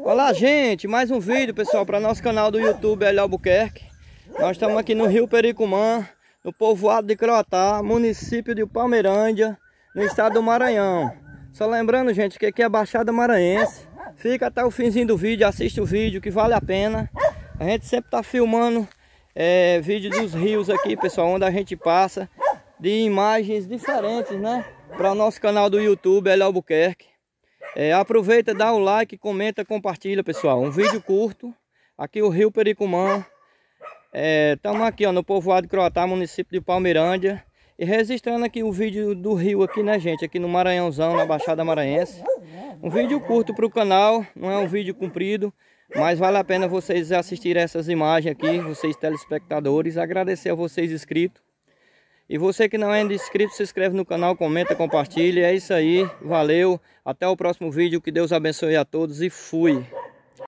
Olá gente, mais um vídeo pessoal para nosso canal do YouTube El Albuquerque Nós estamos aqui no Rio Pericumã, no povoado de Croatá, município de Palmeirândia, no estado do Maranhão Só lembrando gente que aqui é a Baixada Maranhense Fica até o finzinho do vídeo, assiste o vídeo que vale a pena A gente sempre está filmando é, vídeo dos rios aqui pessoal, onde a gente passa De imagens diferentes né, para o nosso canal do YouTube El Albuquerque é, aproveita, dá o like, comenta, compartilha, pessoal. Um vídeo curto. Aqui o Rio Pericumã. Estamos é, aqui ó, no povoado Croatá, município de Palmeirândia. E registrando aqui o vídeo do rio aqui, né, gente? Aqui no Maranhãozão, na Baixada Maranhense. Um vídeo curto para o canal, não é um vídeo comprido. Mas vale a pena vocês assistirem essas imagens aqui, vocês telespectadores. Agradecer a vocês inscritos. E você que não é inscrito, se inscreve no canal, comenta, compartilha. É isso aí, valeu. Até o próximo vídeo, que Deus abençoe a todos e fui.